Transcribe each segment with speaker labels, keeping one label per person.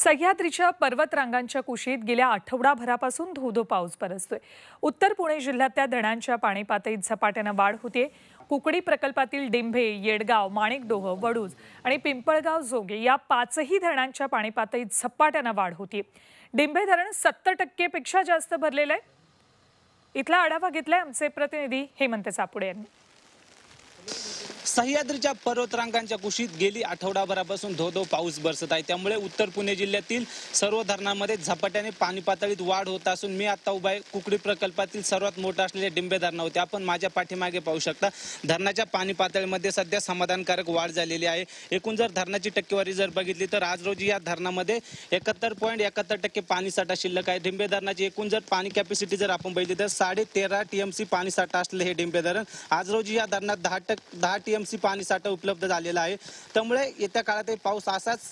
Speaker 1: सह्याद्रीच्या पर्वतरांगांच्या कुशीत गेल्या आठवडाभरापासून धोधो पाऊस बरसतोय उत्तर पुणे जिल्ह्यातल्या धरणांच्या पाणी पातळीत झपाट्यानं वाढ होते कुकडी प्रकल्पातील डिंभे येडगाव माणिकडोह वडूज आणि पिंपळगाव जोगे या पाचही धरणांच्या पाणी पातळीत झपाट्यानं वाढ होती डिंभे धरण सत्तर टक्केपेक्षा जास्त भरलेलं आहे इथला आढावा घेतलाय आमचे प्रतिनिधी हेमंत चापुडे यांनी
Speaker 2: सह्याद्रीच्या पर्वतरांगांच्या कुशीत गेली आठवडाभरापासून धो धो पाऊस बरसत आहे त्यामुळे उत्तर पुणे जिल्ह्यातील सर्व धरणामध्ये झपाट्याने पाणी पातळीत वाढ होत असून मी आता उभा कुकडी प्रकल्पातील सर्वात मोठा असलेले डिंबे धरण होते आपण माझ्या पाठीमागे पाहू शकता धरणाच्या पाणी पातळीमध्ये सध्या समाधानकारक वाढ झालेली आहे एकूण जर धरणाची टक्केवारी जर बघितली तर आज रोजी या धरणामध्ये एकाहत्तर पॉईंट एकाहत्तर टक्के पाणी साठा शिल्लक आहे डिंबे धरणाची एकूण जर पाणी कॅपॅसिटी जर आपण बघितली तर साडे तेरा टीएमसी साठा असलेले हे डिंबे धरण आज रोजी या धरणात दहा टक्के दहा टीएम एमसी पाणी साठा उपलब्ध झालेला आहे त्यामुळे येत्या काळातही पाऊस असाच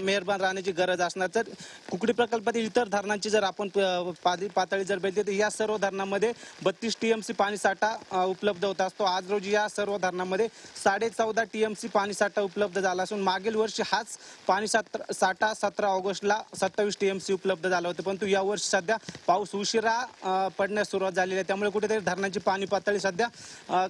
Speaker 2: मेहरबान राहण्याची गरज असणार तर कुकडी प्रकल्पातील इतर धरणांची जर आपण पातळी जर भेटली तर या सर्व धरणामध्ये बत्तीस टीएमसी पाणी साठा उपलब्ध होत असतो आज रोजी या सर्व धरणांमध्ये साडे चौदा टीएमसी पाणी साठा उपलब्ध झाला असून मागील वर्षी हाच पाणी साठा सतरा ऑगस्टला सत्तावीस टीएमसी उपलब्ध झाला होता परंतु या वर्षी सध्या पाऊस उशिरा पडण्यास सुरुवात झालेली आहे त्यामुळे कुठेतरी धरणांची पाणी पातळी सध्या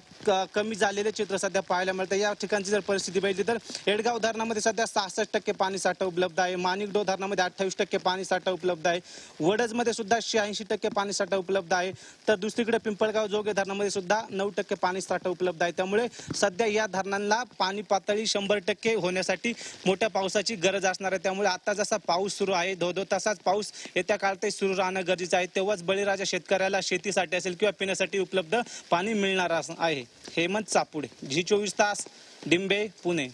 Speaker 2: कमी झालेले चित्र सध्या पाहायला मिळतं या ठिकाणची जर परिस्थिती पाहिली तर एडगाव धरणामध्ये सध्या सहासष्ट टक्के पाणी साठा उपलब्ध आहे माणिकडो धरणामध्ये अठ्ठावीस टक्के पाणी साठा उपलब्ध आहे वडजमध्ये सुद्धा शहाऐंशी टक्के पाणी साठा उपलब्ध आहे तर दुसरीकडे पिंपळगाव जोगे धरणामध्ये सुद्धा नऊ टक्के पाणी साठा उपलब्ध आहे त्यामुळे सध्या या धरणांना पाणी पातळी शंभर टक्के होण्यासाठी मोठ्या पावसाची गरज असणार आहे त्यामुळे आता जसा पाऊस सुरू आहे दो दो तसाच पाऊस येत्या काळातही सुरू राहणं गरजेचं आहे तेव्हाच बळीराजा शेतकऱ्याला शेतीसाठी असेल किंवा पिण्यासाठी उपलब्ध पाणी मिळणार आहे हेमंत चापुडे जी चोवीस चोवीस तास डिंबे पुणे